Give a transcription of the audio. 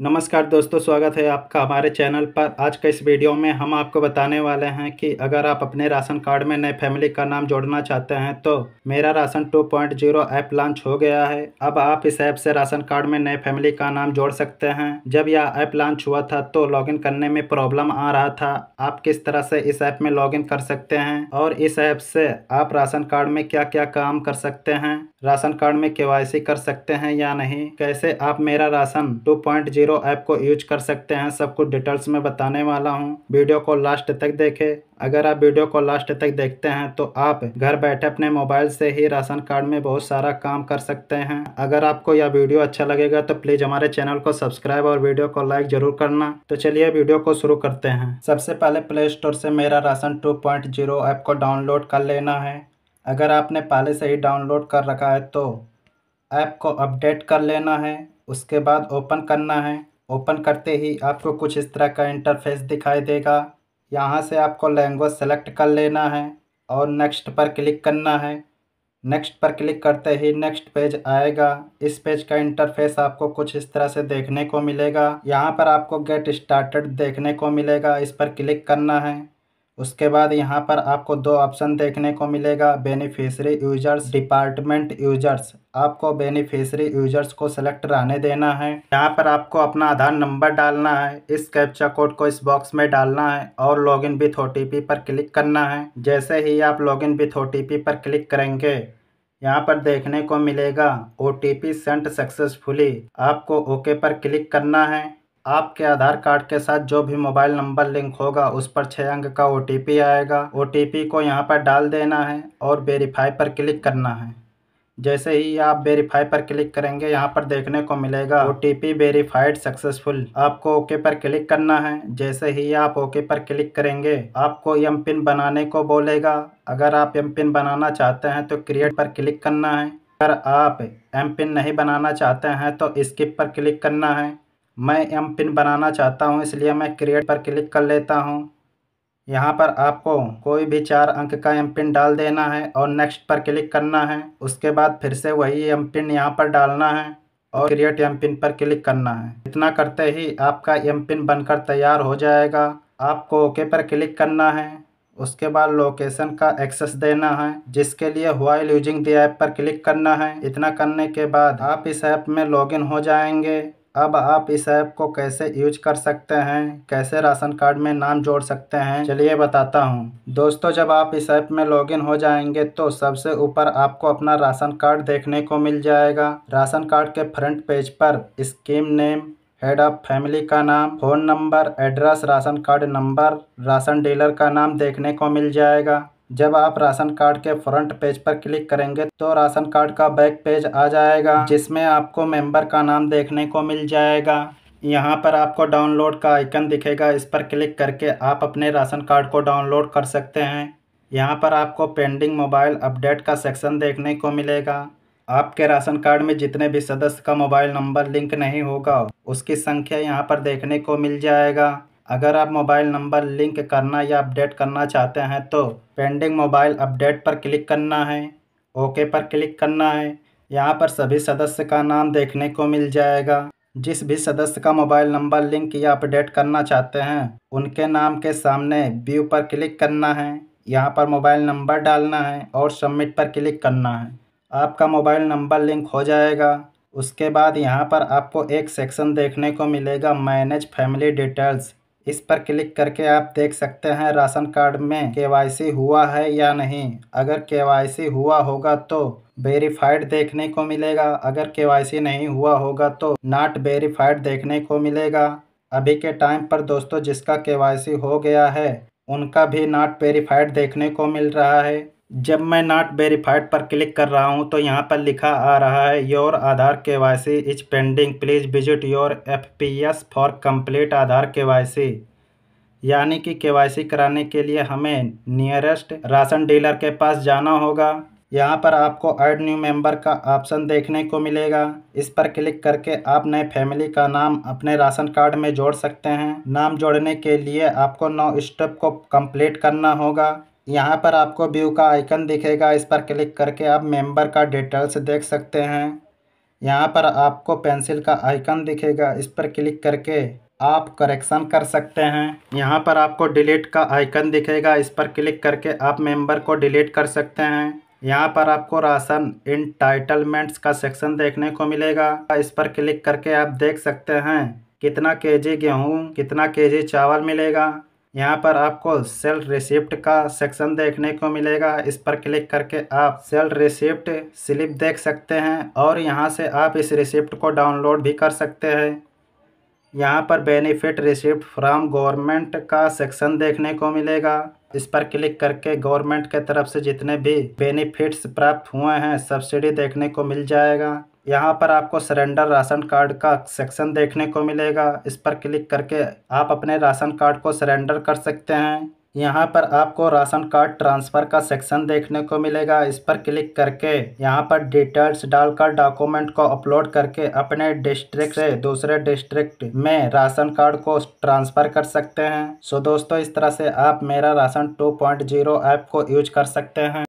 नमस्कार दोस्तों स्वागत है आपका हमारे चैनल पर आज के इस वीडियो में हम आपको बताने वाले हैं कि अगर आप अपने राशन कार्ड में नए फैमिली का नाम जोड़ना चाहते हैं तो मेरा राशन 2.0 ऐप लॉन्च हो गया है अब आप इस ऐप से राशन कार्ड में नए फैमिली का नाम जोड़ सकते हैं जब यह ऐप लॉन्च हुआ था तो लॉग करने में प्रॉब्लम आ रहा था आप किस तरह से इस ऐप में लॉगिन कर सकते हैं और इस ऐप से आप राशन कार्ड में क्या क्या काम कर सकते हैं राशन कार्ड में केवाईसी कर सकते हैं या नहीं कैसे आप मेरा राशन 2.0 ऐप को यूज कर सकते हैं सब कुछ डिटेल्स में बताने वाला हूँ वीडियो को लास्ट तक देखें अगर आप वीडियो को लास्ट तक देखते हैं तो आप घर बैठे अपने मोबाइल से ही राशन कार्ड में बहुत सारा काम कर सकते हैं अगर आपको यह वीडियो अच्छा लगेगा तो प्लीज़ हमारे चैनल को सब्सक्राइब और वीडियो को लाइक जरूर करना तो चलिए वीडियो को शुरू करते हैं सबसे पहले प्ले स्टोर से मेरा राशन 2.0 ऐप को डाउनलोड कर लेना है अगर आपने पहले से ही डाउनलोड कर रखा है तो ऐप को अपडेट कर लेना है उसके बाद ओपन करना है ओपन करते ही आपको कुछ इस तरह का इंटरफेस दिखाई देगा यहाँ से आपको लैंग्वेज सेलेक्ट कर लेना है और नेक्स्ट पर क्लिक करना है नेक्स्ट पर क्लिक करते ही नेक्स्ट पेज आएगा इस पेज का इंटरफेस आपको कुछ इस तरह से देखने को मिलेगा यहाँ पर आपको गेट स्टार्टेड देखने को मिलेगा इस पर क्लिक करना है उसके बाद यहाँ पर आपको दो ऑप्शन देखने को मिलेगा बेनिफिशरी यूजर्स डिपार्टमेंट यूजर्स आपको बेनिफिशरी यूजर्स को सेलेक्ट रहने देना है यहाँ पर आपको अपना आधार नंबर डालना है इस कैप्चा कोड को इस बॉक्स में डालना है और लॉगिन विथ ओ पर क्लिक करना है जैसे ही आप लॉगिन विथ ओ पर क्लिक करेंगे यहाँ पर देखने को मिलेगा O T P sent successfully आपको ओके पर क्लिक करना है आपके आधार कार्ड के साथ जो भी मोबाइल नंबर लिंक होगा उस पर छः अंक का ओ आएगा ओ को यहाँ पर डाल देना है और वेरीफाई पर क्लिक करना है जैसे ही आप वेरीफाई पर क्लिक करेंगे यहाँ पर देखने को मिलेगा O T P verified successful आपको ओके पर क्लिक करना है जैसे ही आप ओके पर क्लिक करेंगे आपको एम पिन बनाने को बोलेगा अगर आप एम पिन बनाना चाहते हैं तो क्रिएट पर क्लिक करना है अगर आप एम पिन नहीं बनाना चाहते हैं तो स्किप पर क्लिक करना है मैं एम पिन बनाना चाहता हूँ इसलिए मैं क्रिएट पर क्लिक कर लेता हूँ यहाँ पर आपको कोई भी चार अंक का एम पिन डाल देना है और नेक्स्ट पर क्लिक करना है उसके बाद फिर से वही एम पिन यहाँ पर डालना है और क्रिएट एम पिन पर क्लिक करना है इतना करते ही आपका एम पिन बनकर तैयार हो जाएगा आपको ओके पर क्लिक करना है उसके बाद लोकेशन का एक्सेस देना है जिसके लिए वाइल यूजिंग दी ऐप पर क्लिक करना है इतना करने के बाद आप इस ऐप में लॉगिन हो जाएंगे अब आप इस ऐप को कैसे यूज कर सकते हैं कैसे राशन कार्ड में नाम जोड़ सकते हैं चलिए बताता हूँ दोस्तों जब आप इस ऐप में लॉगिन हो जाएंगे तो सबसे ऊपर आपको अपना राशन कार्ड देखने को मिल जाएगा राशन कार्ड के फ्रंट पेज पर scheme name head of family का नाम phone number address ration card number ration dealer का नाम देखने को मिल जाएगा जब आप राशन कार्ड के फ्रंट पेज पर क्लिक करेंगे तो राशन कार्ड का बैक पेज आ जाएगा जिसमें आपको मेंबर का नाम देखने को मिल जाएगा यहाँ पर आपको डाउनलोड का आइकन दिखेगा इस पर क्लिक करके आप अपने राशन कार्ड को डाउनलोड कर सकते हैं यहाँ पर आपको पेंडिंग मोबाइल अपडेट का सेक्शन देखने को मिलेगा आपके राशन कार्ड में जितने भी सदस्य का मोबाइल नंबर लिंक नहीं होगा उसकी संख्या यहाँ पर देखने को मिल जाएगा अगर आप मोबाइल नंबर लिंक करना या अपडेट करना चाहते हैं तो पेंडिंग मोबाइल अपडेट पर क्लिक करना है ओके पर क्लिक करना है यहाँ पर सभी सदस्य का नाम देखने को मिल जाएगा जिस भी सदस्य का मोबाइल नंबर लिंक या अपडेट करना चाहते हैं उनके नाम के सामने व्यू पर क्लिक करना है यहाँ पर मोबाइल नंबर डालना है और सबमिट पर क्लिक करना है आपका मोबाइल नंबर लिंक हो जाएगा उसके बाद यहाँ पर आपको एक सेक्शन देखने को मिलेगा मैनेज फैमिली डिटेल्स इस पर क्लिक करके आप देख सकते हैं राशन कार्ड में केवाईसी हुआ है या नहीं अगर केवाईसी हुआ होगा तो वेरीफाइड देखने को मिलेगा अगर केवाईसी नहीं हुआ होगा तो नॉट वेरीफाइड देखने को मिलेगा अभी के टाइम पर दोस्तों जिसका केवाईसी हो गया है उनका भी नॉट वेरीफाइड देखने को मिल रहा है जब मैं नॉट वेरीफाइड पर क्लिक कर रहा हूँ तो यहाँ पर लिखा आ रहा है your Aadhaar K Y C is pending please visit your F P S for complete Aadhaar K Y सी यानी कि के वाई सी कराने के लिए हमें नियरेस्ट राशन डीलर के पास जाना होगा यहाँ पर आपको ऐड न्यू मेंबर का ऑप्शन देखने को मिलेगा इस पर क्लिक करके आप नए फैमिली का नाम अपने राशन कार्ड में जोड़ सकते हैं नाम जोड़ने के लिए आपको नौ स्टेप को कम्प्लीट करना होगा यहाँ पर आपको व्यू का आइकन दिखेगा इस पर क्लिक करके आप मेंबर का डिटेल्स देख सकते हैं यहाँ पर आपको पेंसिल का आइकन दिखेगा इस पर क्लिक करके आप करेक्शन कर सकते हैं यहाँ पर आपको डिलीट का आइकन दिखेगा इस पर क्लिक करके आप मेंबर को डिलीट कर सकते हैं यहाँ पर आपको राशन टाइटलमेंट्स का सेक्शन देखने को मिलेगा इस पर क्लिक करके आप देख सकते हैं कितना केजी गेहूँ कितना केजी चावल मिलेगा यहाँ पर आपको सेल रिसिप्ट का सेक्शन देखने को मिलेगा इस पर क्लिक करके आप सेल रिसिप्ट स्लिप देख सकते हैं और यहाँ से आप इस रिसिप्ट को डाउनलोड भी कर सकते हैं यहाँ पर बेनिफिट रिसिप्ट फ्रॉम गवर्नमेंट का सेक्शन देखने को मिलेगा इस पर क्लिक करके गवर्नमेंट के तरफ से जितने भी बेनिफिट्स प्राप्त हुए हैं सब्सिडी देखने को मिल जाएगा यहाँ पर आपको सरेंडर राशन कार्ड का सेक्शन देखने को मिलेगा इस पर क्लिक करके आप अपने राशन कार्ड को सरेंडर कर सकते हैं यहाँ पर आपको राशन कार्ड ट्रांसफ़र का सेक्शन देखने को मिलेगा इस पर क्लिक करके यहाँ पर डिटेल्स डालकर डॉक्यूमेंट को अपलोड करके अपने डिस्ट्रिक्ट से दूसरे डिस्ट्रिक्ट में राशन कार्ड को ट्रांसफ़र कर सकते हैं सो दोस्तों इस तरह से आप मेरा राशन 2.0 ऐप को यूज कर सकते हैं